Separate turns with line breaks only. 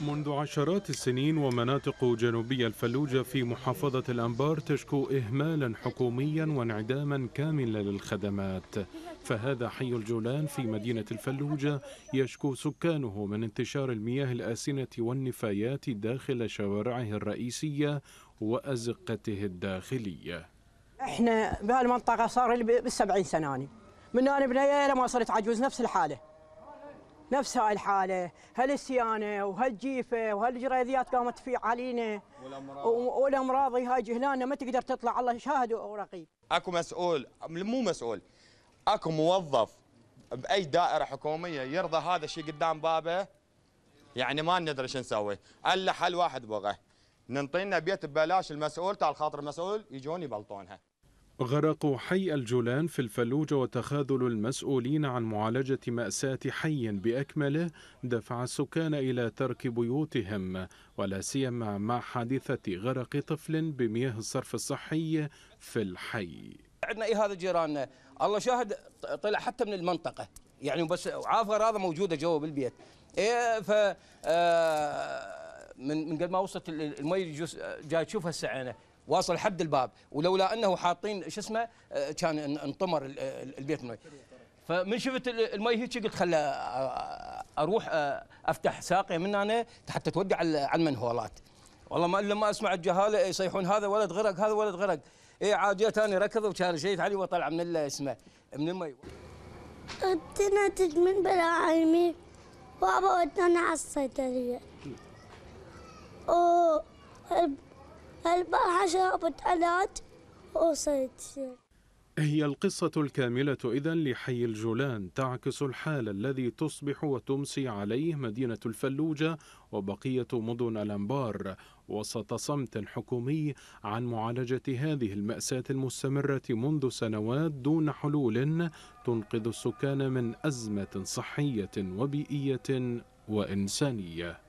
منذ عشرات السنين ومناطق جنوبي الفلوجة في محافظة الأنبار تشكو إهمالا حكوميا وانعداما كاملا للخدمات فهذا حي الجولان في مدينة الفلوجة يشكو سكانه من انتشار المياه الآسنة والنفايات داخل شوارعه الرئيسية وأزقته الداخلية
احنا بهالمنطقة صار لي بالسبعين سنة من أنا بنية لما صرت عجوز نفس الحالة نفس هاي الحالة هالسيانة وهالجيفة وهالجريديات قامت في علينا والأمراض هاي جهلانة ما تقدر تطلع الله شاهد أوراقي
أكو مسؤول مو مسؤول أكو موظف بأي دائرة حكومية يرضى هذا الشيء قدام بابه يعني ما ندري شو نسوي إلا حل واحد بغى ننطينا بيت ببلاش المسؤول تعال خاطر المسؤول يجون يبلطونها
غرق حي الجولان في الفلوج وتخاذل المسؤولين عن معالجة مأساة حي بأكمله دفع السكان إلى ترك بيوتهم ولا سيما مع حادثة غرق طفل بمياه الصرف الصحي في الحي
عندنا إيه هذا جيراننا الله شاهد طلع حتى من المنطقة يعني بس عاف غراضه موجودة جوا بالبيت إيه ف آه، من من قد ما وصلت المي جاي تشوفها السعينه واصل حد الباب ولولا انه حاطين شو اسمه آه، كان انطمر البيت من فمن شفت المي هيك قلت خل آه، اروح آه، افتح ساقي من هنا حتى تودع على المنهولات والله ما الا ما اسمع الجهاله إيه، يصيحون هذا ولد غرق هذا ولد غرق اي جيت انا ركض وكان شيت علي وطلع من اسمه من المي
اتنتج من بلا علمي بابا ودنا على الصيدليه البارحة شربت أنات وصلت
هي القصة الكاملة إذا لحي الجولان تعكس الحال الذي تصبح وتمسي عليه مدينة الفلوجة وبقية مدن الأنبار وسط صمت حكومي عن معالجة هذه المأساة المستمرة منذ سنوات دون حلول تنقذ السكان من أزمة صحية وبيئية وإنسانية